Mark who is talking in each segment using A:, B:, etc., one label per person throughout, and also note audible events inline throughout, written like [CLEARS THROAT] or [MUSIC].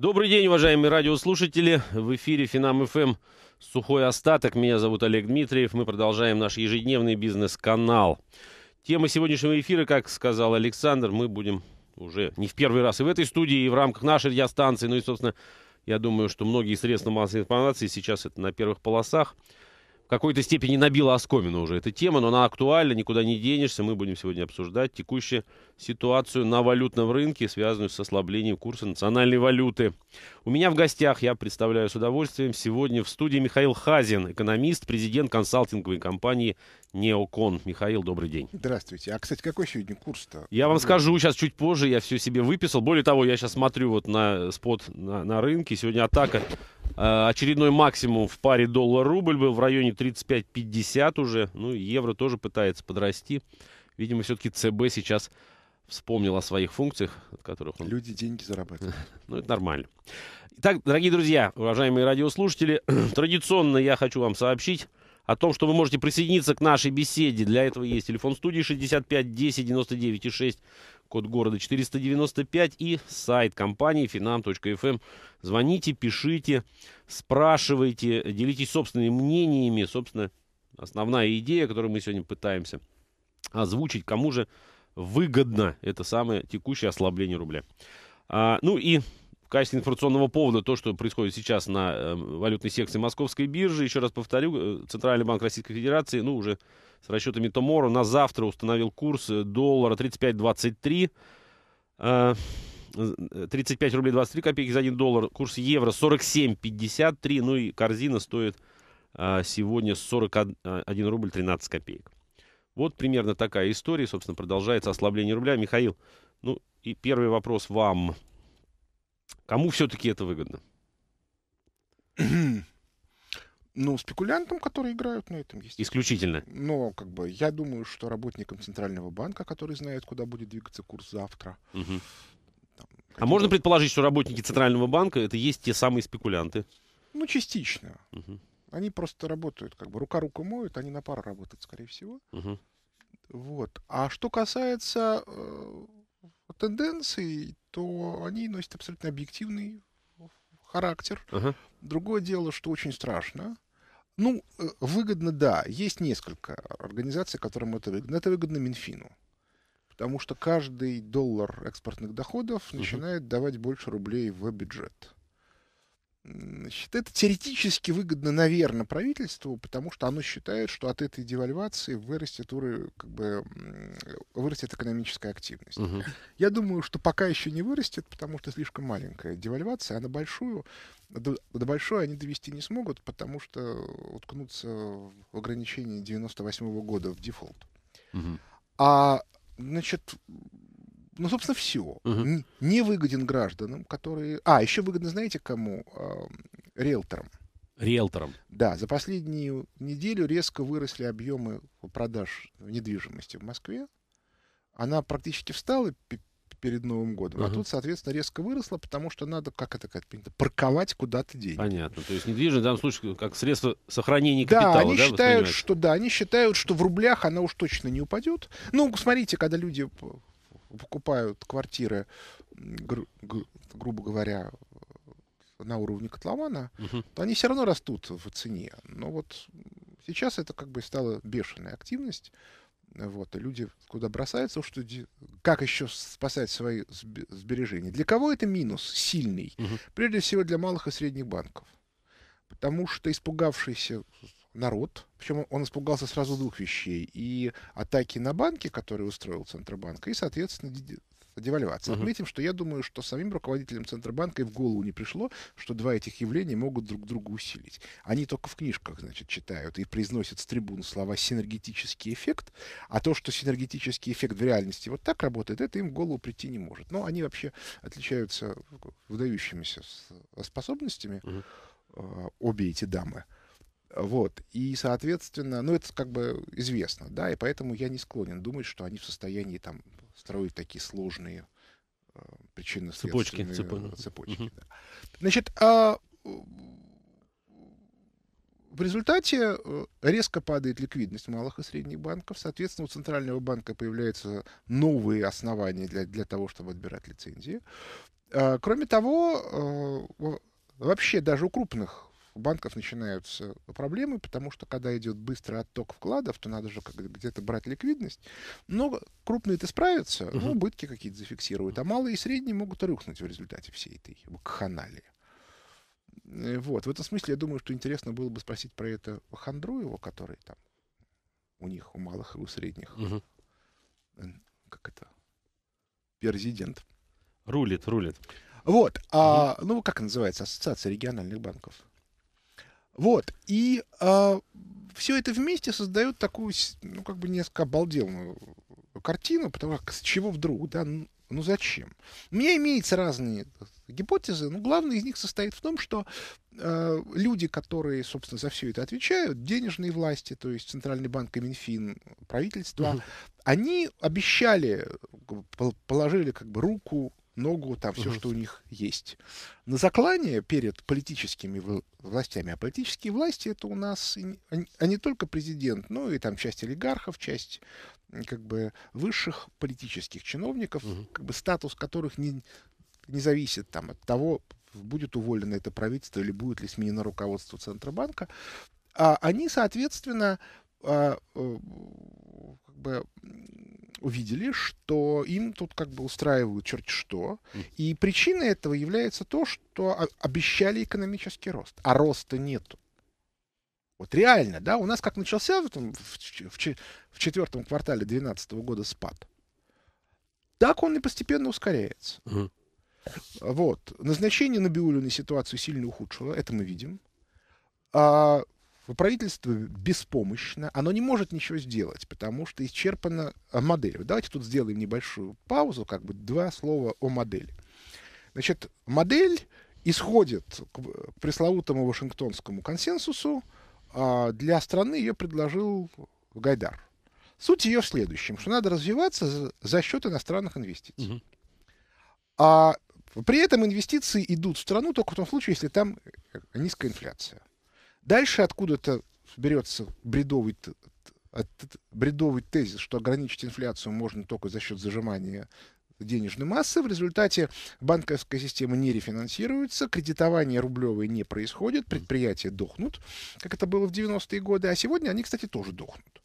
A: Добрый день, уважаемые радиослушатели. В эфире Финам ФМ «Сухой остаток». Меня зовут Олег Дмитриев. Мы продолжаем наш ежедневный бизнес-канал. Тема сегодняшнего эфира, как сказал Александр, мы будем уже не в первый раз и в этой студии, и в рамках нашей радиостанции. Ну и, собственно, я думаю, что многие средства массовой информации сейчас это на первых полосах какой-то степени набила оскомину уже эта тема, но она актуальна, никуда не денешься. Мы будем сегодня обсуждать текущую ситуацию на валютном рынке, связанную с ослаблением курса национальной валюты. У меня в гостях, я представляю с удовольствием, сегодня в студии Михаил Хазин, экономист, президент консалтинговой компании «Неокон». Михаил, добрый день.
B: Здравствуйте. А, кстати, какой сегодня курс-то? Я вам скажу
A: сейчас чуть позже, я все себе выписал. Более того, я сейчас смотрю вот на спот на, на рынке. Сегодня атака Э, очередной максимум в паре доллар-рубль был в районе 35-50 уже. Ну, евро тоже пытается подрасти. Видимо, все-таки ЦБ сейчас вспомнил о своих функциях, от которых он...
B: Люди деньги зарабатывают.
A: [LAUGHS] Ну, это нормально. Итак, дорогие друзья, уважаемые радиослушатели, [CLEARS THROAT] традиционно я хочу вам сообщить о том, что вы можете присоединиться к нашей беседе. Для этого есть телефон студии 65 10 99 6 код города 495 и сайт компании finam.fm. Эм. Звоните, пишите, спрашивайте, делитесь собственными мнениями. Собственно, основная идея, которую мы сегодня пытаемся озвучить, кому же выгодно это самое текущее ослабление рубля. А, ну и качестве информационного повода то, что происходит сейчас на эм, валютной секции Московской биржи. Еще раз повторю, э, Центральный банк Российской Федерации, ну, уже с расчетами Томоро на завтра установил курс э, доллара 35.23. 35 э, рублей 23 копейки за 1 доллар. Курс евро 47,53. Ну и корзина стоит сегодня 41 рубль 13 копеек. Вот примерно такая история. Собственно, продолжается ослабление рубля. Михаил, ну и первый вопрос вам. Кому все-таки это выгодно?
B: [CLEARS THROAT] Ну, спекулянтам, которые играют на этом, есть.
A: Исключительно.
B: Но, как бы, я думаю, что работникам Центрального банка, которые знают, куда будет двигаться курс завтра.
A: Угу. Там, а можно предположить, что работники Центрального банка это есть те самые спекулянты?
B: Ну, частично. Угу. Они просто работают, как бы, рука руку моют, они на пару работают, скорее всего. Угу. Вот. А что касается э, тенденций, то они носят абсолютно объективный характер. Ага. Другое дело, что очень страшно. Ну, э, выгодно, да. Есть несколько организаций, которым это выгодно. Это выгодно Минфину. Потому что каждый доллар экспортных доходов начинает давать больше рублей в бюджет. Значит, это теоретически выгодно, наверное, правительству, потому что оно считает, что от этой девальвации вырастет, уровень, как бы, вырастет экономическая активность. Угу. Я думаю, что пока еще не вырастет, потому что слишком маленькая девальвация, а на большую, до, до большой они довести не смогут, потому что уткнутся в ограничении 98 -го года в дефолт. Угу. А, значит, ну, собственно, все. Uh-huh. Не выгоден гражданам, которые... А, еще выгодно, знаете, кому? Риэлторам. Риэлторам. Да, за последнюю неделю резко выросли объемы продаж недвижимости в Москве. Она практически встала перед Новым годом. Uh-huh. А тут, соответственно, резко выросла, потому что надо, как это как то парковать куда-то деньги. Понятно.
A: То есть недвижимость в данном случае как средство сохранения капитала. Да, они да, считают, что
B: да, они считают, что в рублях она уж точно не упадет. Ну, смотрите, когда люди покупают квартиры, гру- грубо говоря, на уровне котлована, угу. то они все равно растут в цене. Но вот сейчас это как бы стала бешеная активность. Вот, и люди куда бросаются, что как еще спасать свои сбережения? Для кого это минус сильный? Угу. Прежде всего для малых и средних банков. Потому что испугавшиеся народ. Причем он испугался сразу двух вещей. И атаки на банки, которые устроил Центробанк, и, соответственно, девальвация. Угу. Отметим, что я думаю, что самим руководителям Центробанка и в голову не пришло, что два этих явления могут друг друга усилить. Они только в книжках, значит, читают и произносят с трибун слова «синергетический эффект», а то, что синергетический эффект в реальности вот так работает, это им в голову прийти не может. Но они вообще отличаются выдающимися способностями, угу. обе эти дамы. Вот. И, соответственно, ну, это как бы известно, да, и поэтому я не склонен думать, что они в состоянии там строить такие сложные э, причины цепочки, ну. цепочки. цепочки угу. да. Значит, а в результате э, резко падает ликвидность малых и средних банков. Соответственно, у Центрального банка появляются новые основания для, для того, чтобы отбирать лицензии. А, кроме того, э, вообще даже у крупных у банков начинаются проблемы, потому что когда идет быстрый отток вкладов, то надо же где-то брать ликвидность. Но крупные это справятся, угу. ну, убытки какие-то зафиксируют, а малые и средние могут рухнуть в результате всей этой вакханалии. Э, вот. В этом смысле, я думаю, что интересно было бы спросить про это Хандруева, который там у них, у малых и у средних. Угу. Как это? Президент. Рулит, рулит. Вот. Угу. ну, как называется? Ассоциация региональных банков. Вот. И э, а, все это вместе создает такую, ну, как бы несколько обалделую картину, потому как с чего вдруг, да, ну зачем? У меня имеются разные э, гипотезы, но главная из них состоит в том, что э, люди, которые, собственно, за все это отвечают, денежные власти, то есть Центральный банк и Минфин, правительство, угу. они обещали, э, положили как бы руку ногу, там все, что у них есть. На заклание перед политическими властями, а политические власти это у нас, а, а не только президент, но и там часть олигархов, часть как бы высших политических чиновников, как бы статус которых не, не зависит там от того, будет уволено это правительство или будет ли сменено руководство Центробанка, а они, соответственно, э, э, как бы увидели, что им тут как бы устраивают черти что. И причиной этого является то, что обещали экономический рост, а роста нету. Вот реально, да, у нас как начался в, этом, в, в, в четвертом квартале 2012 года спад, так он и постепенно ускоряется. Угу. Вот. Назначение на Набиулиной ситуацию сильно ухудшило, это мы видим. А, правительство беспомощно, оно не может ничего сделать, потому что исчерпана а, модель. Давайте тут сделаем небольшую паузу, как бы два слова о модели. Значит, модель исходит к э, пресловутому Вашингтонскому консенсусу, а, для страны ее предложил Гайдар. Суть ее в следующем, что надо развиваться за счет иностранных инвестиций. А при этом инвестиции идут в страну только в том случае, если там э, низкая инфляция. Дальше откуда-то берется бредовый, бредовый тезис, что ограничить инфляцию можно только за счет зажимания денежной массы. В результате банковская система не рефинансируется, кредитование рублевое не происходит, предприятия дохнут, как это было в 90-е годы, а сегодня они, кстати, тоже дохнут.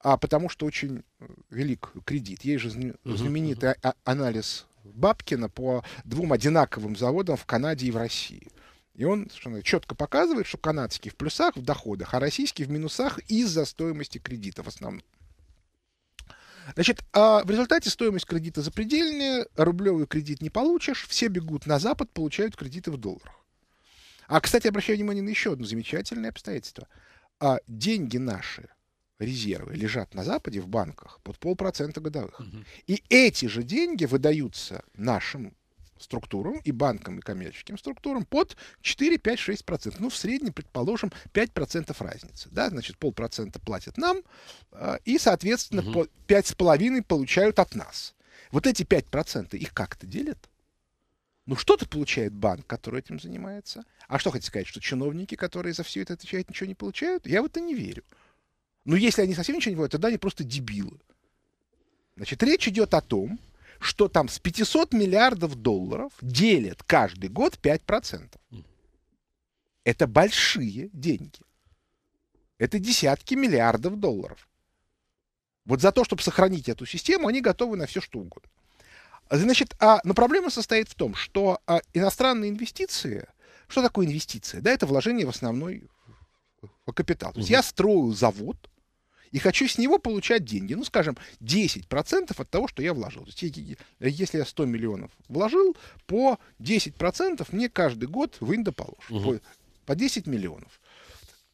B: А потому что очень э, велик кредит. Есть же знаменитый а, анализ Бабкина по двум одинаковым заводам в Канаде и в России – и он совершенно четко показывает, что канадский в плюсах в доходах, а российский в минусах из-за стоимости кредита в основном. Значит, а в результате стоимость кредита запредельная, рублевый кредит не получишь, все бегут на Запад, получают кредиты в долларах. А, кстати, обращаю внимание на еще одно замечательное обстоятельство. А деньги наши, резервы, лежат на Западе в банках под полпроцента годовых. Угу. И эти же деньги выдаются нашим структурам, и банкам, и коммерческим структурам под 4, 5, 6 процентов. Ну, в среднем, предположим, 5 процентов разницы. Да? Значит, полпроцента платят нам, а, и, соответственно, пять с половиной получают от нас. Вот эти 5 процентов их как-то делят? Ну, что-то получает банк, который этим занимается. А что хотите сказать, что чиновники, которые за все это отвечают, ничего не получают? Я в это не верю. Но ну, если они совсем ничего не понимают, тогда они просто дебилы. Значит, речь идет о том, что там с 500 миллиардов долларов делят каждый год 5%. Это большие деньги. Это десятки миллиардов долларов. Вот за то, чтобы сохранить эту систему, они готовы на все что угодно. Значит, а, но проблема состоит в том, что а, иностранные инвестиции, что такое инвестиция? Да, это вложение в основной в капитал. То есть угу. я строю завод, и хочу с него получать деньги, ну, скажем, 10% от того, что я вложил. То есть, э, если я 100 миллионов вложил, по 10% мне каждый год в Инда положит. Угу. По, по 10 миллионов.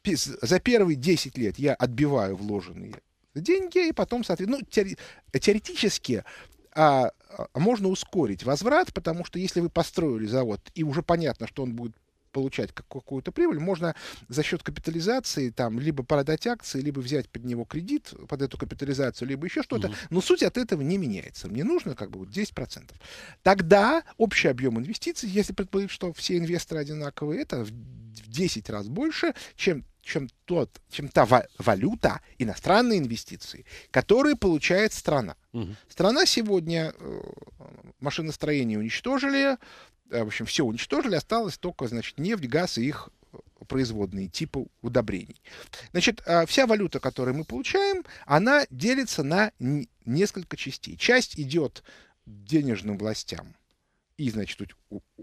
B: За первые 10 лет я отбиваю вложенные деньги, и потом, соответственно, ну, теори теоретически а, а, можно ускорить возврат, потому что если вы построили завод, и уже понятно, что он будет получать какую-то прибыль, можно за счет капитализации там либо продать акции, либо взять под него кредит, под эту капитализацию, либо еще что-то, угу. но суть от этого не меняется. Мне нужно как бы вот 10%. Тогда общий объем инвестиций, если предположить, что все инвесторы одинаковые, это в 10 раз больше, чем чем, тот, чем та валюта, иностранные инвестиции, которые получает страна. Угу. Страна сегодня э, машиностроение уничтожили, а, в общем, все уничтожили, осталось только, значит, нефть, газ и их э, производные типа удобрений. Значит, а, вся валюта, которую мы получаем, она делится на несколько частей. Часть идет денежным властям – и, значит,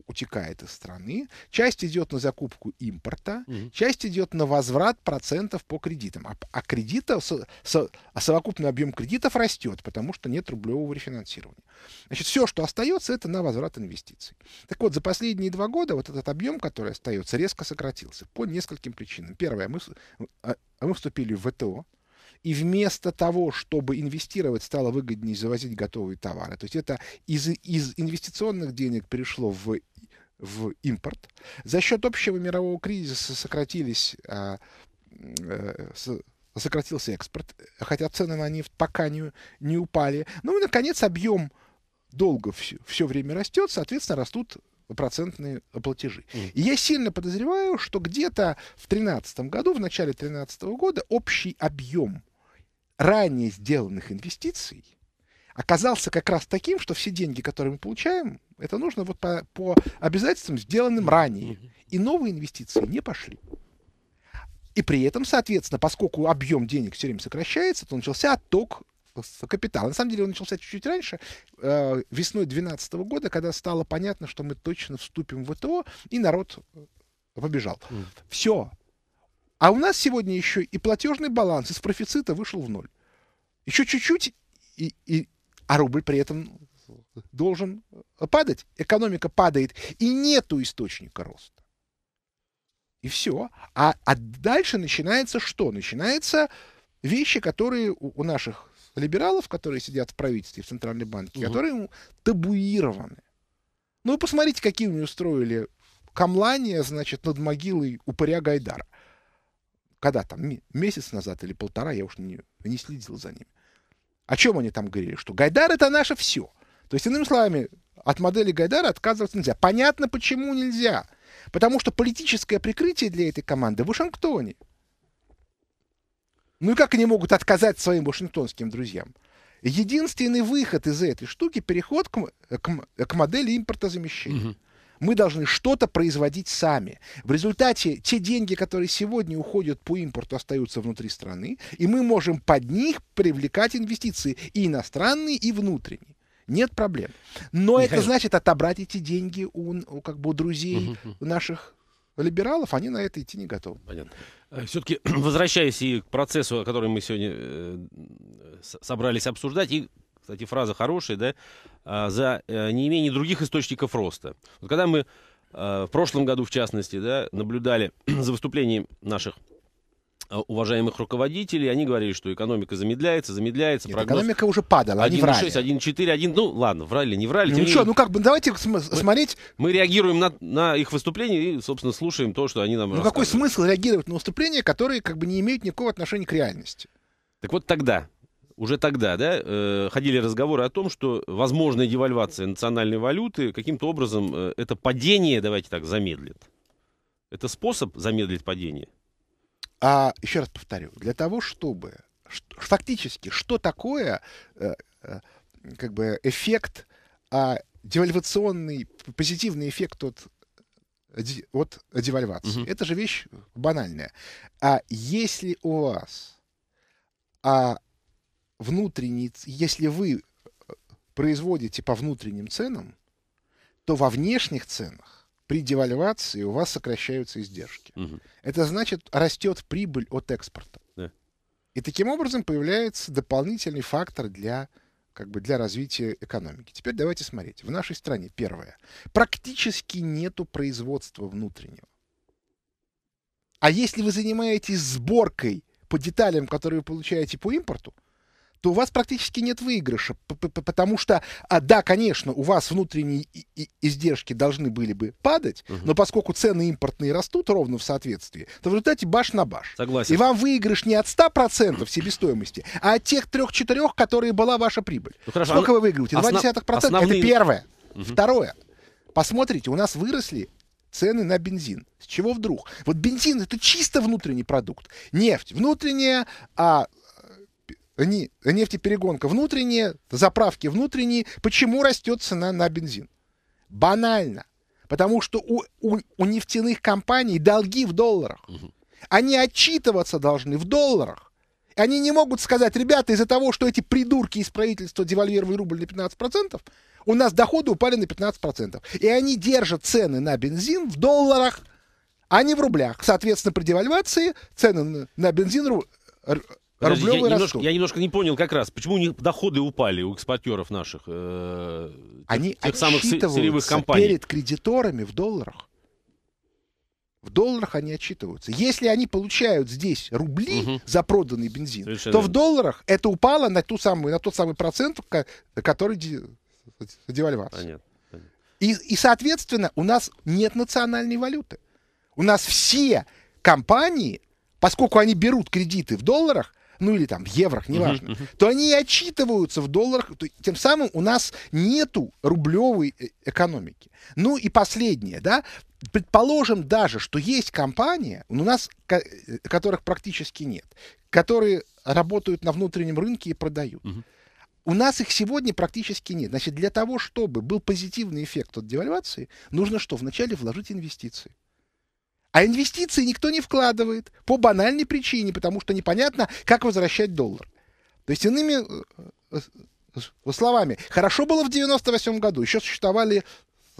B: утекает из страны. Часть идет на закупку импорта, угу. часть идет на возврат процентов по кредитам. А, а, кредита, со, со, а совокупный объем кредитов растет, потому что нет рублевого рефинансирования. Значит, все, что остается, это на возврат инвестиций. Так вот, за последние два года вот этот объем, который остается, резко сократился по нескольким причинам. Первое, мы, а, а мы вступили в ВТО, и вместо того, чтобы инвестировать, стало выгоднее завозить готовые товары. То есть это из, из инвестиционных денег перешло в в импорт. За счет общего мирового кризиса сократились а, а, с, сократился экспорт, хотя цены на нефть пока не, не упали. Ну и, наконец, объем долга все, все время растет, соответственно, растут процентные платежи. Mm. И я сильно подозреваю, что где-то в 2013 году, в начале 2013 года, общий объем ранее сделанных инвестиций оказался как раз таким, что все деньги, которые мы получаем, это нужно вот по, по обязательствам, сделанным ранее. И новые инвестиции не пошли. И при этом, соответственно, поскольку объем денег все время сокращается, то начался отток капитала. На самом деле он начался чуть-чуть раньше, э, весной 2012 года, когда стало понятно, что мы точно вступим в ВТО, и народ э, побежал. Все. А у нас сегодня еще и платежный баланс из профицита вышел в ноль. Еще чуть-чуть, и, и, а рубль при этом должен падать. Экономика падает, и нету источника роста. И все. А, а дальше начинается что? Начинаются вещи, которые у, у наших либералов, которые сидят в правительстве, в Центральной банке, угу. которые табуированы. Ну, вы посмотрите, какие у них устроили камлания, значит, над могилой упыря Гайдара когда там, месяц назад или полтора, я уж не, не следил за ними. О чем они там говорили? Что Гайдар это наше все. То есть, иными словами, от модели Гайдара отказываться нельзя. Понятно, почему нельзя. Потому что политическое прикрытие для этой команды в Вашингтоне. Ну и как они могут отказать своим вашингтонским друзьям? Единственный выход из этой штуки – переход к, к, к модели импортозамещения. Угу. Мы должны что-то производить сами. В результате те деньги, которые сегодня уходят по импорту, остаются внутри страны, и мы можем под них привлекать инвестиции и иностранные, и внутренние. Нет проблем. Но Михаил. это значит отобрать эти деньги у, у как бы у друзей угу. наших либералов, они на это идти не готовы. Понятно.
A: Э, Все-таки [CLEARS THROAT] возвращаясь и к процессу, который мы сегодня э, собрались обсуждать, и кстати, фраза хорошая, да, а, за э, неимение других источников роста. Вот когда мы а, в прошлом году, в частности, да, наблюдали [CLEARS THROAT] за выступлением наших а, уважаемых руководителей, они говорили, что экономика замедляется, замедляется. Нет, прогноз... Экономика
B: уже падала, 1, они врали.
A: 1,4, 1, ну ладно, врали, не врали. Ну что, ну
B: как бы, давайте см- мы, смотреть.
A: Мы реагируем на, на их выступление и, собственно, слушаем то, что они нам Ну какой
B: смысл реагировать на выступления, которые как бы не имеют никакого отношения к реальности?
A: Так вот тогда уже тогда да, э, ходили разговоры о том, что возможная девальвация национальной валюты каким-то образом э, это падение, давайте так, замедлит. Это способ замедлить падение?
B: А еще раз повторю, для того, чтобы фактически, что такое э, как бы эффект, а девальвационный, позитивный эффект от от девальвации. Угу. Это же вещь банальная. А если у вас а, внутренний, если вы э, производите по внутренним ценам, то во внешних ценах при девальвации у вас сокращаются издержки. Угу. Это значит, растет прибыль от экспорта. Да. И таким образом появляется дополнительный фактор для как бы для развития экономики. Теперь давайте смотреть. В нашей стране, первое, практически нету производства внутреннего. А если вы занимаетесь сборкой по деталям, которые вы получаете по импорту, то у вас практически нет выигрыша, потому что, а, да, конечно, у вас внутренние издержки должны были бы падать, угу. но поскольку цены импортные растут ровно в соответствии, то в результате баш на баш. Согласен. И вам выигрыш не от 100% себестоимости, а от тех трех-четырех, которые была ваша прибыль. Ну, хорошо, Сколько а... вы выигрываете? Два десятых процента. Это первое. Угу. Второе. Посмотрите, у нас выросли цены на бензин. С чего вдруг? Вот бензин это чисто внутренний продукт. Нефть внутренняя, а нефтеперегонка внутренняя, заправки внутренние. Почему растет цена на бензин? Банально. Потому что у, у, у нефтяных компаний долги в долларах. Они отчитываться должны в долларах. Они не могут сказать, ребята, из-за того, что эти придурки из правительства девальвировали рубль на 15%, у нас доходы упали на 15%. И они держат цены на бензин в долларах, а не в рублях. Соответственно, при девальвации цены на бензин а Подожди, я, немножко,
A: я немножко не понял как раз, почему у них доходы упали у экспортеров наших,
B: э,
A: Они тех самых сырьевых компаний. перед
B: кредиторами в долларах. В долларах они отчитываются. Если они получают здесь рубли угу. за проданный бензин, Совершенно то в долларах это упало на, ту самую, на тот самый процент, который девальвация. Понятно. понятно. И, и, соответственно, у нас нет национальной валюты. У нас все компании, поскольку они берут кредиты в долларах, ну или там в еврох, неважно, uh-huh, uh-huh. то они и отчитываются в долларах. То, тем самым у нас нету рублевой э, экономики. Ну и последнее, да, предположим даже, что есть компании, у нас э, которых практически нет, которые работают на внутреннем рынке и продают. Угу. У нас их сегодня практически нет. Значит, для того, чтобы был позитивный эффект от девальвации, нужно что? Вначале вложить инвестиции. А инвестиции никто не вкладывает по банальной причине, потому что непонятно, как возвращать доллар. То есть, иными э, э, э, словами, хорошо было в 98 году, еще существовали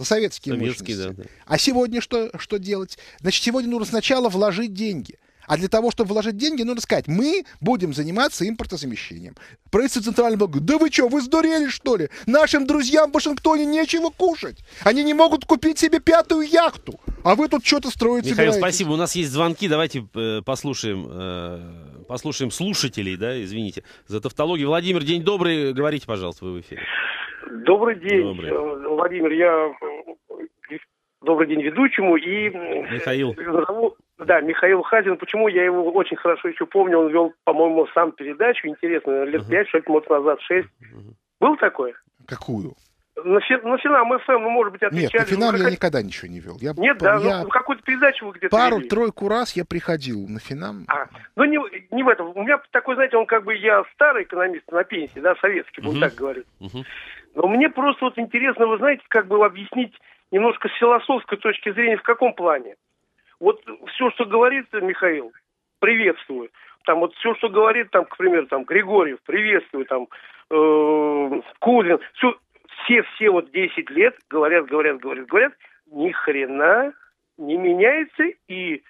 B: советские, советские
A: мощности. Да, да.
B: А сегодня что, что делать? Значит, сегодня нужно сначала вложить деньги – а для того, чтобы вложить деньги, нужно сказать, мы будем заниматься импортозамещением. Правительство Центрального банка, да вы что, вы сдурели, что ли? Нашим друзьям в Вашингтоне нечего кушать. Они не могут купить себе пятую яхту. А вы тут что-то строите. Михаил, собираетесь.
A: спасибо. У нас есть звонки. Давайте э, послушаем, э, послушаем слушателей, да, извините, за тавтологию. Владимир, день добрый. Говорите, пожалуйста, вы в эфире.
C: Добрый день, добрый. Э, Владимир. Я э, добрый день ведущему и Михаил. назову да, Михаил Хазин, почему я его очень хорошо еще помню, он вел, по-моему, сам передачу, интересно, лет пять, шесть, может, назад, шесть. Был такое? Какую? На, на финам ФМ, ну, может быть, отвечали. Нет, на ну, финал я как...
B: никогда ничего не вел. Я, Нет, да, ну, я... ну,
C: какую-то передачу вы где-то Пару-тройку
B: раз я приходил на финал.
C: А, ну, не, не в этом. У меня такой, знаете, он как бы, я старый экономист на пенсии, да, советский, буду Он так говорить. Угу. Но мне просто вот интересно, вы знаете, как бы объяснить немножко с философской точки зрения, в каком плане. Вот все, что говорит Михаил, приветствую. Там вот все, что говорит, там, к примеру, там Григорьев, приветствую, там э, Кузин, все, все, все вот 10 лет говорят, говорят, говорят, говорят, ни хрена не меняется, и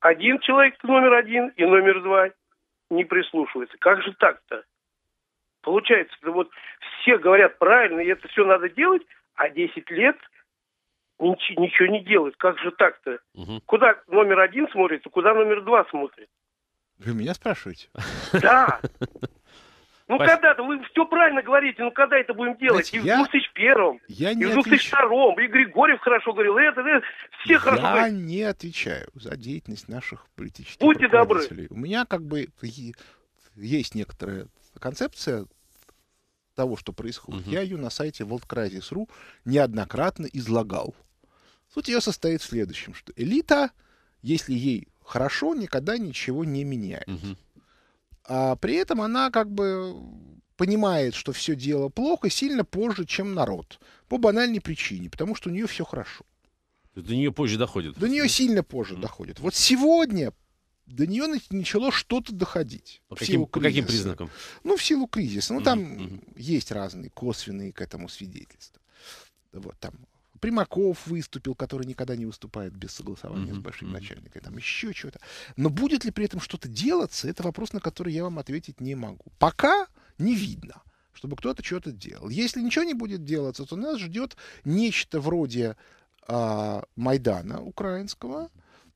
C: один человек номер один и номер два не прислушивается. Как же так-то? Получается, вот все говорят правильно, и это все надо делать, а 10 лет – ничего, не делают. Как же так-то? Угу. Куда номер один смотрит, а куда номер два смотрит?
B: Вы меня спрашиваете? Да. [LAUGHS]
C: Ну Спасибо. когда-то, вы все правильно говорите, ну когда это будем делать? Знаете, и я... в 2001, я и в 2002, отвеч... и Григорьев хорошо говорил, это, это все хорошо Я
B: не отвечаю за деятельность наших политических Будьте добры. У меня как бы есть некоторая концепция того, что происходит. Угу. Я ее на сайте worldcrisis.ru неоднократно излагал. Суть ее состоит в следующем, что элита, если ей хорошо, никогда ничего не меняет. Угу. А при этом она как бы понимает, что все дело плохо, сильно позже, чем народ. По банальной причине, потому что у нее все хорошо. До нее позже доходит. До нее сильно позже mm. доходит. Вот сегодня до нее начало что-то доходить. По, каким, по каким признакам? Ну, в силу кризиса. Ну, там mm-hmm. есть разные косвенные к этому свидетельства. Вот там Примаков выступил, который никогда не выступает без согласования mm-hmm. с большим mm начальником, там еще что-то. Но будет ли при этом что-то делаться, это вопрос, на который я вам ответить не могу. Пока не видно, чтобы кто-то что-то делал. Если ничего не будет делаться, то нас ждет нечто вроде э, Майдана украинского,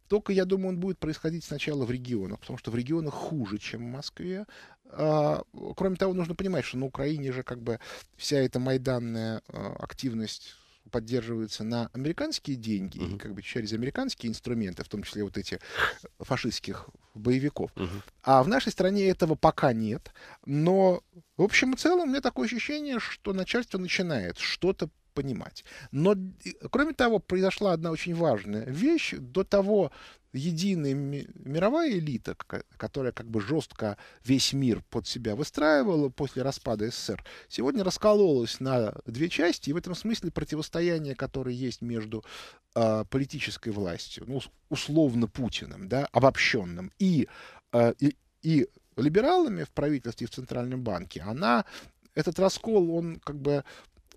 B: только, я думаю, он будет происходить сначала в регионах, потому что в регионах хуже, чем в Москве. А, кроме того, нужно понимать, что на Украине же как бы вся эта майданная а, активность поддерживаются на американские деньги, uh-huh. и как бы через американские инструменты, в том числе вот эти фашистских боевиков. Uh-huh. А в нашей стране этого пока нет, но в общем и целом у меня такое ощущение, что начальство начинает что-то понимать. Но, кроме того, произошла одна очень важная вещь. До того единая мировая элита, которая как бы жестко весь мир под себя выстраивала после распада СССР, сегодня раскололась на две части, и в этом смысле противостояние, которое есть между э, политической властью, ну, условно Путиным, да, обобщенным, и, э, и, и либералами в правительстве и в Центральном банке, она этот раскол, он как бы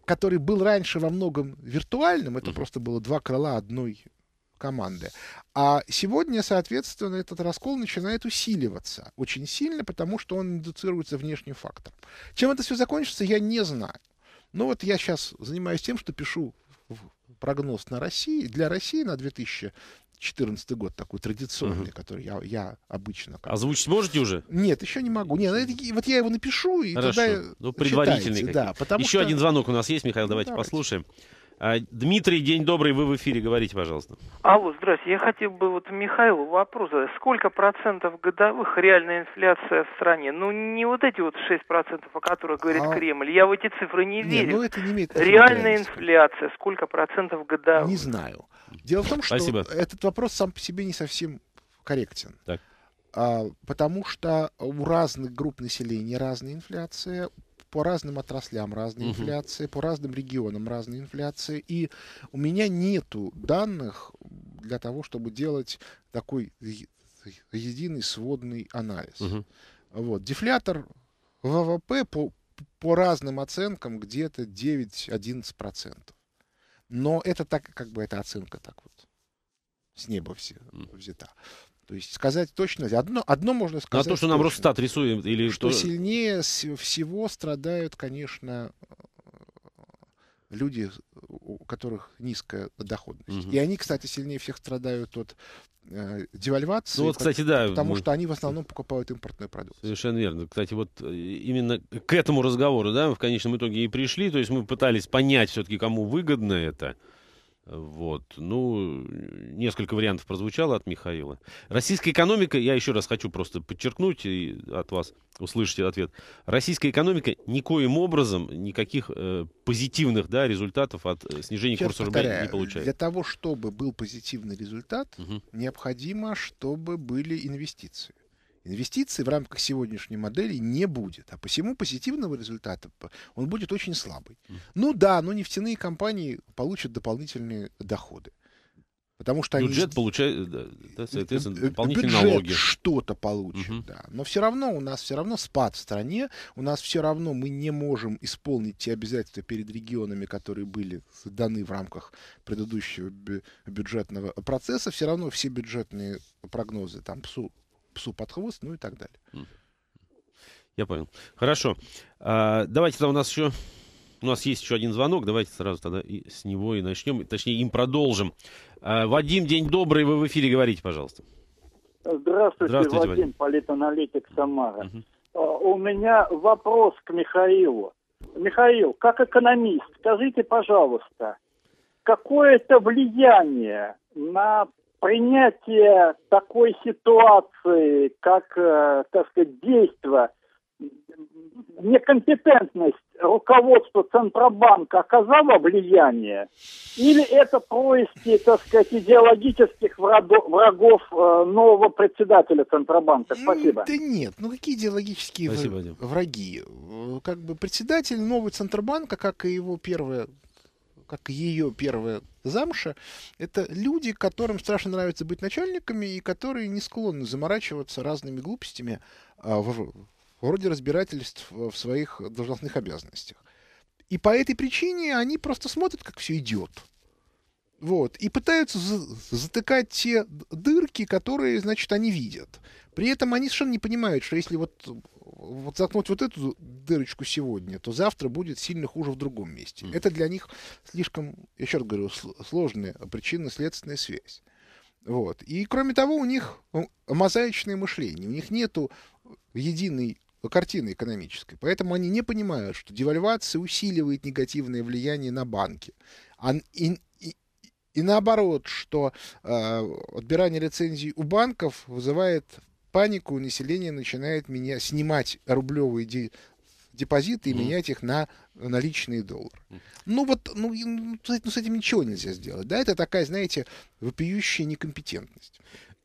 B: который был раньше во многом виртуальным, это mm-hmm. просто было два крыла одной команды. А сегодня, соответственно, этот раскол начинает усиливаться очень сильно, потому что он индуцируется внешним фактором. Чем это все закончится, я не знаю. Но вот я сейчас занимаюсь тем, что пишу прогноз на России, для России на 2000 2014 год, такой традиционный, угу. который я, я обычно... Как... Озвучить можете уже? Нет, еще не могу. Нет, ну, вот я его напишу, и Хорошо. тогда ну, предварительный да, потому Еще что... один звонок у
A: нас есть, Михаил, ну, давайте, давайте. послушаем. А, Дмитрий, день добрый, вы в эфире, говорите, пожалуйста.
B: Алло,
C: здравствуйте. Я хотел бы вот Михаилу вопрос задать. Сколько процентов годовых реальная инфляция в стране? Ну, не вот эти вот 6 процентов, о которых говорит а... Кремль. Я в эти цифры не, не верю. ну это не имеет Реальная инфляция, сколько процентов годовых?
B: Не знаю. Дело в том, что Спасибо. этот вопрос сам по себе не совсем корректен. Так. А, потому что у разных групп населения разная инфляция, по разным отраслям разная угу. инфляция, по разным регионам разная инфляция. И у меня нету данных для того, чтобы делать такой единый сводный анализ. Угу. Вот. Дефлятор ВВП по, по разным оценкам где-то 9-11%. Но это так, как бы, эта оценка так вот с неба все взята. То есть сказать точно, одно, одно можно сказать. Ну, а то, что нам точно, Росстат рисуем или что? Что сильнее всего страдают, конечно, люди, у которых низкая доходность. Угу. И они, кстати, сильнее всех страдают от э, девальвации. Ну вот, кстати, да. Потому мы... что они в основном покупают импортную продукцию.
A: Совершенно верно. Кстати, вот э, именно к этому разговору, да, мы в конечном итоге и пришли. То есть мы пытались понять все-таки, кому выгодно это. Вот. Ну, несколько вариантов прозвучало от Михаила. Российская экономика, я еще раз хочу просто подчеркнуть и от вас услышите ответ. Российская экономика никоим образом никаких э, позитивных да, результатов от э, снижения Сейчас курса повторяю, рубля не получает. Для
B: того, чтобы был позитивный результат, угу. необходимо, чтобы были инвестиции. Инвестиций в рамках сегодняшней модели не будет, а посему позитивного результата он будет очень слабый. Ну да, но нефтяные компании получат дополнительные доходы. Потому что бюджет
A: они... получает, да, э, соответственно, э, бюджет налоги.
B: что-то получит, угу. да. Но все равно у нас все равно спад в стране, у нас все равно мы не можем исполнить те обязательства перед регионами, которые были даны в рамках предыдущего бюджетного процесса. Все равно все бюджетные прогнозы там ПСУ псу под хвост, ну и так далее.
A: Я понял. Хорошо. А, давайте там у нас еще... У нас есть еще один звонок, давайте сразу тогда и с него и начнем, точнее им продолжим. А, Вадим, день добрый, вы в эфире говорите, пожалуйста.
D: Здравствуйте, Здравствуйте Вадим, Вадим. политаналитик Самара. Угу. у меня вопрос к Михаилу. Михаил, как экономист, скажите, пожалуйста, какое это влияние на принятие такой ситуации, как, э, так сказать, действие, некомпетентность руководства Центробанка оказала влияние? Или это происки, так сказать, идеологических врагов э, нового председателя Центробанка? Ну, Спасибо. Да
B: нет, ну какие идеологические Спасибо, враги? Э, как бы председатель нового Центробанка, как и его первая как ее первая замша, это люди, которым страшно нравится быть начальниками и которые не склонны заморачиваться разными глупостями а, в, вроде разбирательств в своих должностных обязанностях. И по этой причине они просто смотрят, как все идет. Вот. И пытаются затыкать те дырки, которые, значит, они видят. При этом они совершенно не понимают, что если вот, вот заткнуть вот эту дырочку сегодня, то завтра будет сильно хуже в другом месте. Это для них слишком, еще раз говорю, сложная причинно-следственная связь. Вот. И кроме того, у них мозаичное мышление. У них нету единой картины экономической. Поэтому они не понимают, что девальвация усиливает негативное влияние на банки. А, и, и наоборот, что э, отбирание лицензий у банков вызывает панику, население начинает меня снимать рублевые де депозиты и mm. менять их на наличные доллары. Mm. Ну вот, ну, ну, с этим ничего нельзя сделать. Да, это такая, знаете, вопиющая некомпетентность.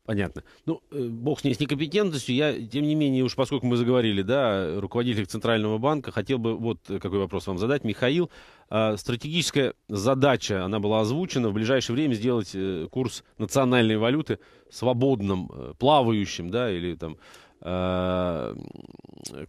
A: Понятно. Ну, э, бог с ней, с некомпетентностью. Я, тем не менее, уж поскольку мы заговорили, да, руководитель Центрального банка, хотел бы вот какой вопрос вам задать. Михаил, а, стратегическая задача, она была озвучена, в ближайшее время сделать э, курс национальной валюты свободным, э, плавающим, да, или там Э,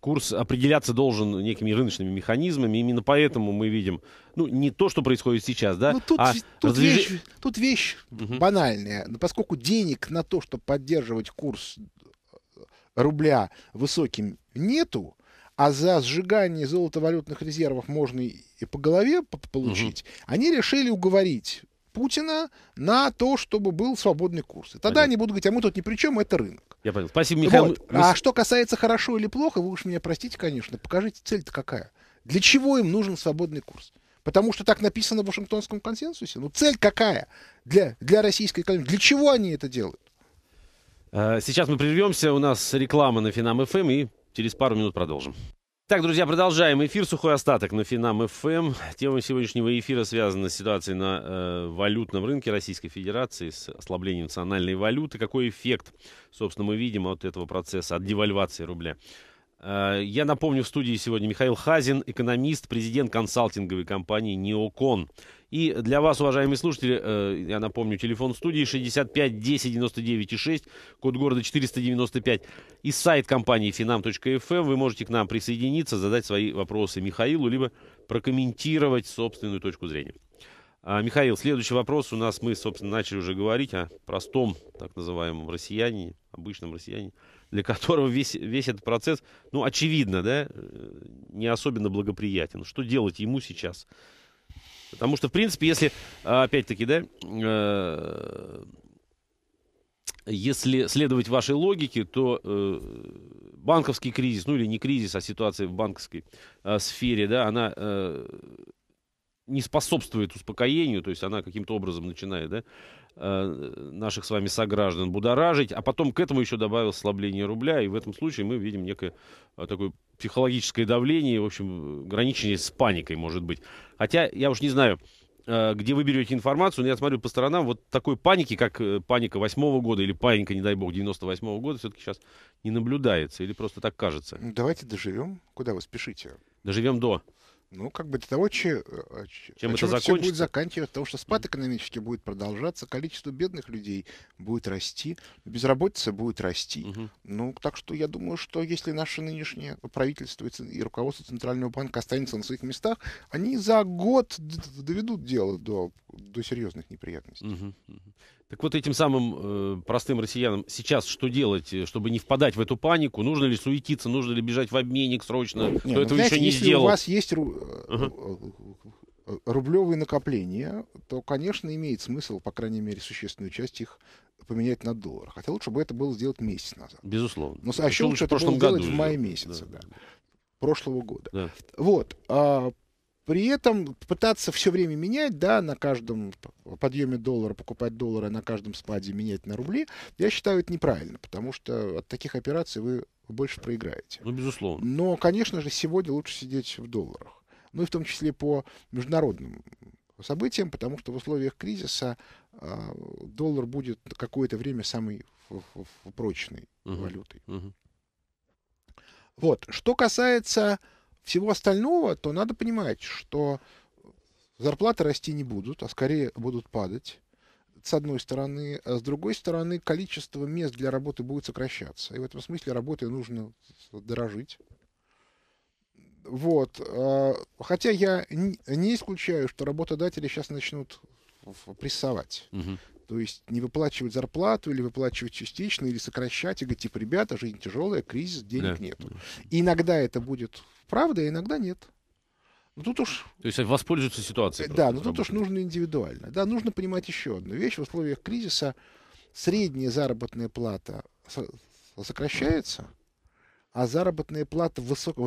A: курс определяться должен некими рыночными механизмами. Именно поэтому мы видим, ну, не то, что происходит сейчас, да, ну, тут, а тут разлеж... вещь,
B: тут вещь угу. банальная. Поскольку денег на то, чтобы поддерживать курс э, рубля высоким нету, а за сжигание золотовалютных резервов можно и по голове получить, угу. они решили уговорить Путина на то, чтобы был свободный курс. И тогда Понятно. они будут говорить, а мы тут ни при чем, это рынок.
A: Я понял. Спасибо, Михаил. Вот. А
B: что касается хорошо или плохо, вы уж меня простите, конечно, покажите цель-то какая. Для чего им нужен свободный курс? Потому что так написано в Вашингтонском консенсусе. Ну цель какая для, для российской экономики? Для чего они это делают?
A: А, сейчас мы прервемся, у нас реклама на Финам ФМ эм и через пару минут продолжим. Так, друзья, продолжаем эфир. Сухой остаток на Финам ФМ. Тема сегодняшнего эфира связана с ситуацией на э, валютном рынке Российской Федерации, с ослаблением национальной валюты. Какой эффект, собственно, мы видим от этого процесса, от девальвации рубля? Э, я напомню, в студии сегодня Михаил Хазин, экономист, президент консалтинговой компании «Неокон». И для вас, уважаемые слушатели, э, я напомню, телефон студии 65 10 99 6, код города 495. И сайт компании finam.fm. Эм. Вы можете к нам присоединиться, задать свои вопросы Михаилу, либо прокомментировать собственную точку зрения. А, Михаил, следующий вопрос у нас. Мы, собственно, начали уже говорить о простом, так называемом, россиянине, обычном россиянине, для которого весь, весь этот процесс, ну, очевидно, да, э, не особенно благоприятен. Что делать ему сейчас? Потому что, в принципе, если, а, опять-таки, да, э, если следовать вашей логике, то э, банковский кризис, ну или не кризис, а ситуация в банковской э, сфере, да, она не способствует успокоению, то есть она каким-то образом начинает, да, Э, наших с вами сограждан будоражить, а потом к этому еще добавил слабление рубля, и в этом случае мы видим некое э, такое психологическое давление, в общем, граничение с паникой, может быть. Хотя я уж не знаю, э, где вы берете информацию, но я смотрю по сторонам, вот такой паники, как паника восьмого года или паника, не дай бог, 98 -го года, все-таки сейчас не наблюдается или просто так кажется.
B: Давайте доживем. Куда вы спешите? Доживем до. Ну, как бы до того, че, э, а, чем а это все будет заканчиваться, потому что спад экономически будет продолжаться, количество бедных людей будет расти, безработица будет расти. Угу. Ну, так что я думаю, что если наше нынешнее правительство и руководство Центрального банка останется на своих местах, они за год доведут дело до, до серьезных неприятностей. Угу. Так вот этим самым
A: э, простым россиянам сейчас что делать, э, чтобы не впадать в эту панику? Нужно ли суетиться, нужно ли бежать в обменник срочно? Нет, Кто ну, этого знаете, еще не если сделал? у вас есть ру...
B: uh рублевые накопления, то, конечно, имеет смысл, по крайней мере, существенную часть их поменять на доллар. Хотя лучше бы это было сделать месяц назад.
A: Безусловно. Но ну, а еще лучше, лучше это было сделать в мае месяце. Да. Да
B: прошлого года. Да. Вот. А, при этом пытаться все время менять, да, на каждом подъеме доллара, покупать доллары, а на каждом спаде менять на рубли, я считаю это неправильно, потому что от таких операций вы больше проиграете. Ну, безусловно. Но, конечно же, сегодня лучше сидеть в долларах. Ну и в том числе по международным событиям, потому что в условиях кризиса э, доллар будет какое-то время самой прочной uh-huh. валютой. Uh-huh. Вот. Что касается всего остального, то надо понимать, что зарплаты расти не будут, а скорее будут падать с одной стороны, а с другой стороны, количество мест для работы будет сокращаться. И в этом смысле работы нужно дорожить. Вот. А, хотя я не исключаю, что работодатели сейчас начнут прессовать. Угу. То есть не выплачивать зарплату или выплачивать частично, или сокращать, и говорить, типа, ребята, жизнь тяжелая, кризис, денег да. нету. И иногда это будет правда, а иногда нет. Но ну, тут уж...
A: То есть воспользуются ситуацией. Э, да, но ну, тут уж
B: нужно индивидуально. Да, нужно понимать еще одну вещь. В условиях кризиса средняя заработная плата сокращается, а заработная плата высоко,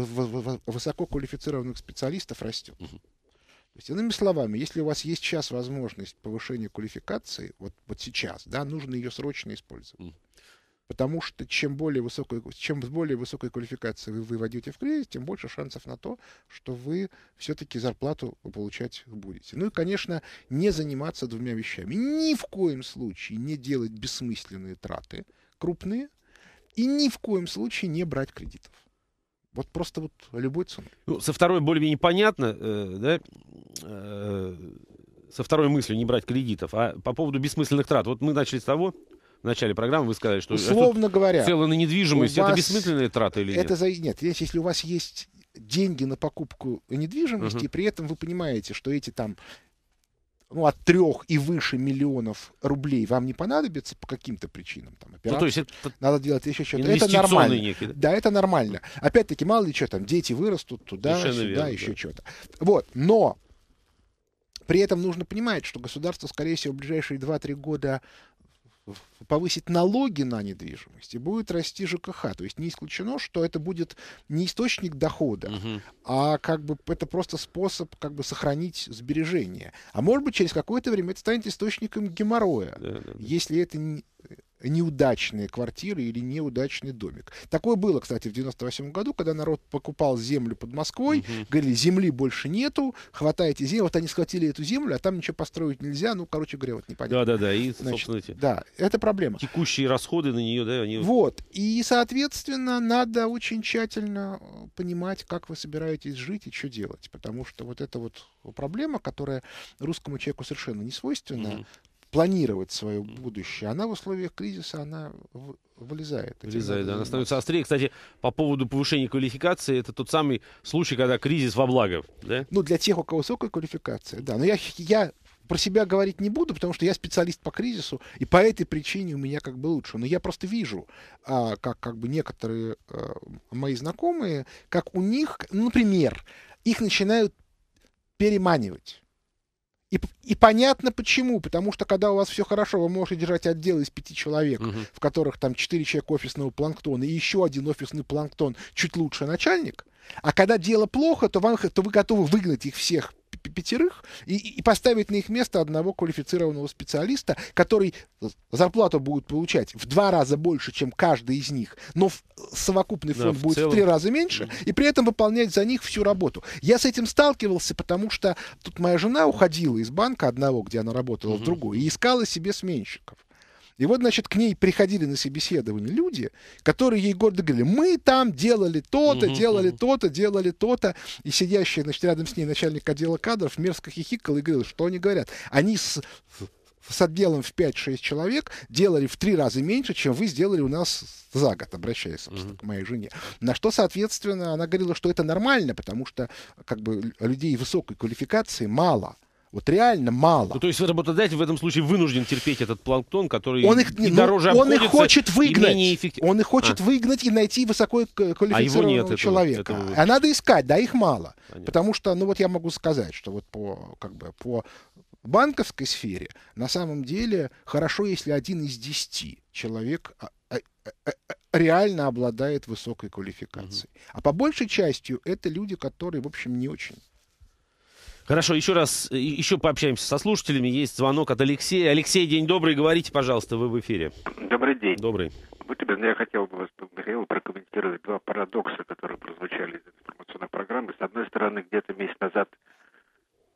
B: высококвалифицированных специалистов растет. Угу. То есть, иными словами, если у вас есть сейчас возможность повышения квалификации, вот, вот сейчас, да, нужно ее срочно использовать. Угу. Потому что чем более, высокой, чем с более высокой квалификацией вы выводите в кризис, тем больше шансов на то, что вы все-таки зарплату получать будете. Ну и, конечно, не заниматься двумя вещами. Ни в коем случае не делать бессмысленные траты крупные и ни в коем случае не брать кредитов. Вот просто вот любой ценой.
A: Ну, со второй более-менее понятно, э, да, э, со второй мыслью не брать кредитов. А по поводу бессмысленных трат. Вот мы начали с того, в начале программы вы сказали, что... Условно это говоря... Цело на недвижимость, вас... это бессмысленные траты или нет? Это за...
B: Нет, если у вас есть деньги на покупку недвижимости, угу. и при этом вы понимаете, что эти там ну, от трех и выше миллионов рублей вам не понадобится по каким-то причинам. Там, операции, ну, то есть это надо делать еще что-то. Это нормально. Некий, да? да, это нормально. Опять-таки, мало ли что там, дети вырастут туда, Совершенно сюда, верно, еще да. что-то. Вот, но при этом нужно понимать, что государство, скорее всего, в ближайшие 2-3 года повысить налоги на недвижимость и будет расти ЖКХ. То есть не исключено, что это будет не источник дохода, угу. а как бы это просто способ как бы сохранить сбережения. А может быть через какое-то время это станет источником геморроя, да, да, да. если это не э, неудачные квартиры или неудачный домик. Такое было, кстати, в 98 году, когда народ покупал землю под Москвой, угу. говорили, земли больше нету, хватайте землю. Вот они схватили эту землю, а там ничего построить нельзя, ну, короче говоря, вот
A: непонятно. Да-да-да, и, Значит, собственно, эти... Да, это проблема. Текущие расходы на нее, да, они...
B: Вот, и, соответственно, надо очень тщательно э, понимать, как вы собираетесь жить и что делать, потому что вот эта вот проблема, которая русскому человеку совершенно не свойственна, угу планировать свое будущее, она в условиях кризиса, она вылезает. Вылезает, да, она становится
A: острее. Кстати, по поводу повышения квалификации, это тот самый случай, когда кризис во благо, да?
B: Ну, для тех, у кого высокая квалификация, да. Но я, я про себя говорить не буду, потому что я специалист по кризису, и по этой причине у меня как бы лучше. Но я просто вижу, а, как, как бы некоторые э, мои знакомые, как у них, например, их начинают переманивать и, и понятно почему. Потому что когда у вас все хорошо, вы можете держать отдел из пяти человек, угу. в которых там четыре человека офисного планктона и еще один офисный планктон чуть лучше начальник. А когда дело плохо, то, вам, то вы готовы выгнать их всех пятерых и, и поставить на их место одного квалифицированного специалиста, который зарплату будет получать в два раза больше, чем каждый из них, но в совокупный фонд да, в будет целом... в три раза меньше, и при этом выполнять за них всю работу. Я с этим сталкивался, потому что тут моя жена уходила из банка одного, где она работала, угу. в другой, и искала себе сменщиков. И вот, значит, к ней приходили на собеседование люди, которые ей гордо говорили, мы там делали то-то, делали то-то, делали то-то. И сидящий, значит, рядом с ней начальник отдела кадров мерзко хихикал и говорил, что они говорят. Они с с отделом в 5-6 человек делали в три раза меньше, чем вы сделали у нас за год, обращаясь, mm-hmm. к моей жене. На что, соответственно, она говорила, что это нормально, потому что как бы людей высокой квалификации мало. mm вот реально мало. Ну,
A: то есть работодатель в этом случае вынужден терпеть этот планктон, который он их, и ну, дороже он их хочет выгнать.
B: И он их хочет а. выгнать и найти высоко квалифицированного а его нет, человека. Этого, этого... А надо искать, да, их мало. Понятно. Потому что, ну вот я могу сказать, что вот по, как бы, по банковской сфере на самом деле хорошо, если один из десяти человек а, а, а, реально обладает высокой квалификацией. Угу. А по большей частью это люди, которые, в общем, не очень
A: Хорошо, еще раз, э, еще пообщаемся со слушателями. Есть звонок от Алексея. Алексей, день добрый, говорите, пожалуйста, вы в эфире. Добрый день. Добрый.
D: Вот тебе, я хотел бы вас, Михаил, прокомментировать два парадокса, которые прозвучали из информационной программы. С одной стороны, где-то месяц назад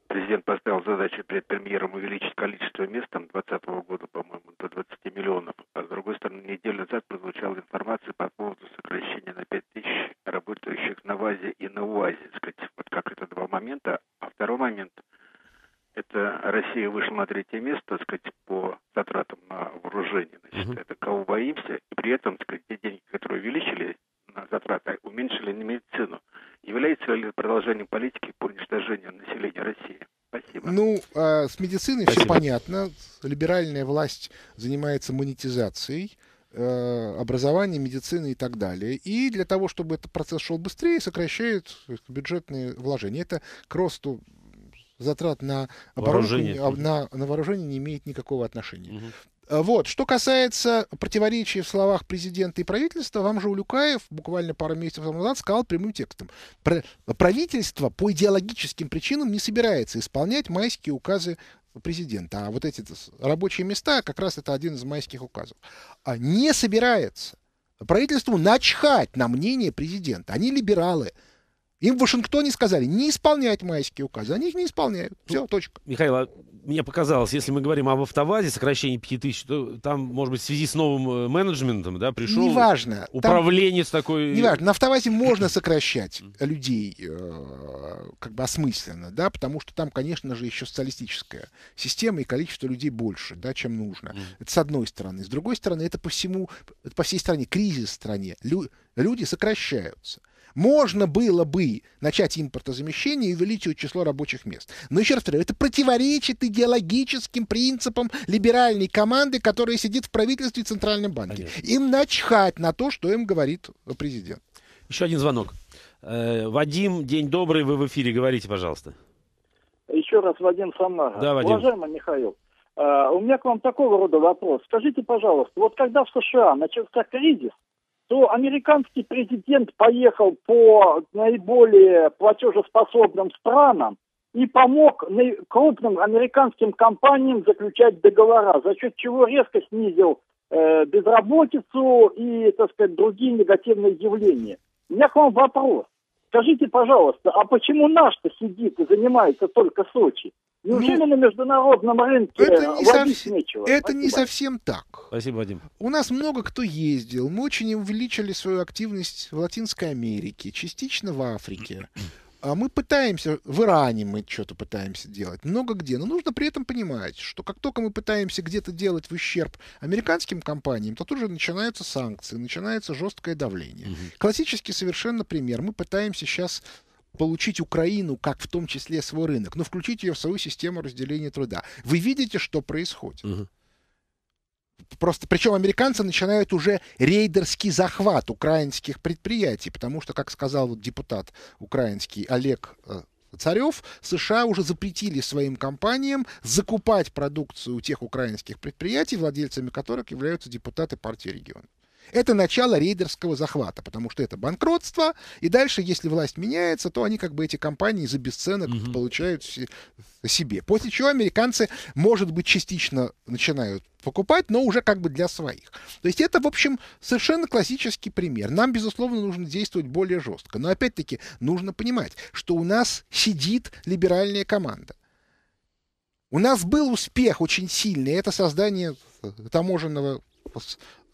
D: Президент поставил задачу перед премьером увеличить количество мест, там, 2020 года, по-моему, до 20 миллионов. А с другой стороны, неделю назад прозвучала информация по поводу сокращения на 5 тысяч работающих на ВАЗе и на УАЗе. сказать, вот как это два момента. А второй момент – это Россия вышла на третье место, так сказать, по затратам на вооружение. Значит, это кого боимся. И при этом, так сказать, те деньги, которые увеличили, затраты уменьшили на медицину. Является ли это продолжением политики по уничтожению населения России?
B: Спасибо. Ну, а с медициной Спасибо. все понятно. Либеральная власть занимается монетизацией э, образования, медицины и так далее. И для того, чтобы этот процесс шел быстрее, сокращают бюджетные вложения. Это к росту затрат на вооружение. На, на вооружение не имеет никакого отношения. Угу. А, вот. Что касается противоречия в словах президента и правительства, вам же Улюкаев буквально пару месяцев назад сказал прямым текстом. Правительство по идеологическим причинам не собирается исполнять майские указы президента. А вот эти рабочие места, как раз это один из майских указов. А, не собирается. Правительству начхать на мнение президента. Они либералы. Им в Вашингтоне сказали не исполнять майские указы. Они их не исполняют. Ну, Все,
A: точка. Михаил, а мне показалось, если мы говорим об автовазе, сокращении 5000, то там, может быть, в связи с новым э, менеджментом, да, пришел... Неважно. Управление там, с такой... Неважно.
B: На автовазе [COUGHS] можно сокращать э, людей э, как бы осмысленно, да, потому что там, конечно же, еще социалистическая система и количество людей больше, да, чем нужно. Это с одной стороны. С другой стороны, это по всему, это по всей стране, кризис в стране. люди сокращаются. Можно было бы начать импортозамещение и увеличить число рабочих мест. Но еще раз повторяю, это противоречит идеологическим принципам либеральной команды, которая сидит в правительстве и Центральном банке. Им начхать на то, что им говорит президент. Еще один звонок.
A: Э, Вадим, день добрый, вы в эфире, говорите, пожалуйста.
B: Еще раз,
D: Вадим Самара. Да, Вадим. Уважаемый Михаил, э, у меня к вам такого рода вопрос. Скажите, пожалуйста, вот когда в США начался кризис, то американский президент поехал по наиболее платежеспособным странам и помог крупным американским компаниям заключать договора, за счет чего резко снизил э, безработицу и, так сказать, другие негативные явления. У меня к вам вопрос. Скажите, пожалуйста, а почему наш-то сидит и занимается только Сочи?
B: Неужели ну, на международном
D: рынке это не, сов...
B: нечего? это Спасибо. не совсем так. Спасибо, Вадим. У нас много кто ездил. Мы очень увеличили свою активность в Латинской Америке, частично в Африке. А мы пытаемся, в Иране мы что-то пытаемся делать, много где, но нужно при этом понимать, что как только мы пытаемся где-то делать в ущерб американским компаниям, то тут же начинаются санкции, начинается жесткое давление. Угу. Классический совершенно пример. Мы пытаемся сейчас получить Украину как в том числе свой рынок, но включить ее в свою систему разделения труда. Вы видите, что происходит. Угу. Просто, причем американцы начинают уже рейдерский захват украинских предприятий, потому что, как сказал депутат украинский Олег э, Царев, США уже запретили своим компаниям закупать продукцию у тех украинских предприятий, владельцами которых являются депутаты партии региона. Это начало рейдерского захвата, потому что это банкротство, и дальше, если власть меняется, то они как бы эти компании за бесценок угу. получают себе. После чего американцы, может быть, частично начинают покупать, но уже как бы для своих. То есть это, в общем, совершенно классический пример. Нам, безусловно, нужно действовать более жестко. Но опять-таки нужно понимать, что у нас сидит либеральная команда. У нас был успех очень сильный, это создание э, таможенного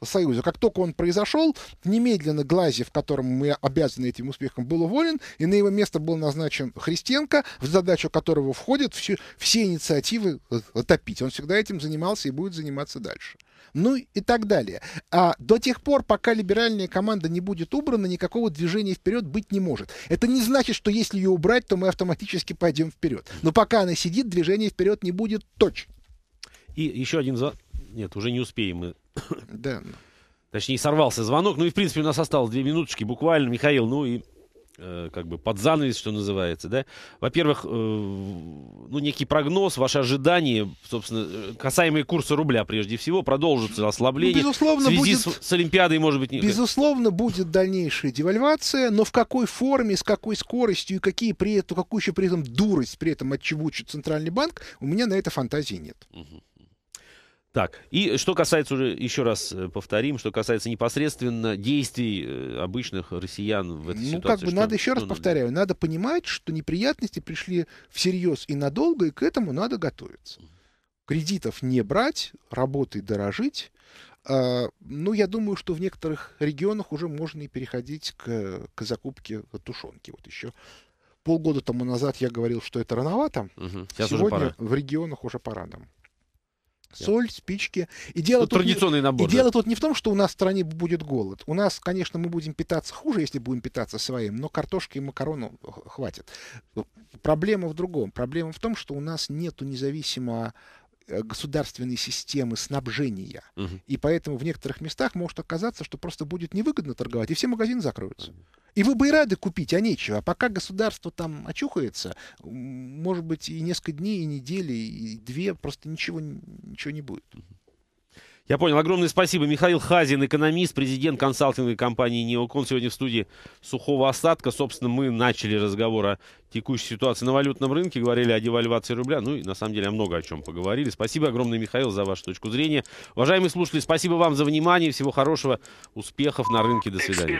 B: Союза. Как только он произошел, немедленно Глази, в котором мы обязаны этим успехом, был уволен, и на его место был назначен Христенко, в задачу которого входит все, все инициативы э, топить. Он всегда этим занимался и будет заниматься дальше ну и так далее. А до тех пор, пока либеральная команда не будет убрана, никакого движения вперед быть не может. Это не значит, что если ее убрать, то мы автоматически пойдем вперед. Но пока она сидит, движения вперед не будет точно.
A: И еще один нет, уже не успеем мы. Да. Точнее, сорвался звонок. Ну и, в принципе, у нас осталось две минуточки буквально. Михаил, ну и э, как бы под занавес, что называется, да? Во-первых, э, ну, некий прогноз, ваши ожидания, собственно, э, касаемые курса рубля, прежде всего, продолжится ослабление. Ну, безусловно, в связи будет, с, с Олимпиадой, может быть... Не...
B: Безусловно, будет дальнейшая девальвация, но в какой форме, с какой скоростью и какие при этом, какую еще при этом дурость при этом отчебучит Центральный банк, у меня на это фантазии нет. Угу.
A: Так, и что касается уже, еще раз э, повторим, что касается непосредственно действий э, обычных россиян в этой ну, ситуации. Ну, как бы, что, надо, еще раз надо? Ну, ну,
B: повторяю, надо понимать, что неприятности пришли всерьез и надолго, и к этому надо готовиться. Кредитов не брать, работы дорожить. А, ну, я думаю, что в некоторых регионах уже можно и переходить к, к закупке тушенки. Вот еще полгода тому назад я говорил, что это рановато. Угу. Сейчас Сегодня в регионах уже пора нам соль, спички. И дело, тут, традиционный не, набор, и да. дело тут не в том, что у нас в стране будет голод. У нас, конечно, мы будем питаться хуже, если будем питаться своим, но картошки и макарону хватит. Проблема в другом. Проблема в том, что у нас нету независимого Э, государственной системы снабжения. Угу. И поэтому в некоторых местах может оказаться, что просто будет невыгодно торговать, и все магазины закроются. И вы бы и рады купить, а нечего. А пока государство там очухается, может быть, и несколько дней, и недели, и две, просто ничего, ничего не будет. Угу.
A: Я понял. Огромное спасибо. Михаил Хазин, экономист, президент консалтинговой компании «Неокон». Сегодня в студии «Сухого остатка». Собственно, мы начали разговор о текущей ситуации на валютном рынке. Говорили о девальвации рубля. Ну и, на самом деле, много о чем поговорили. Спасибо огромное, Михаил, за вашу точку зрения. Уважаемые слушатели, спасибо вам за внимание. Всего хорошего. Успехов на рынке. До свидания.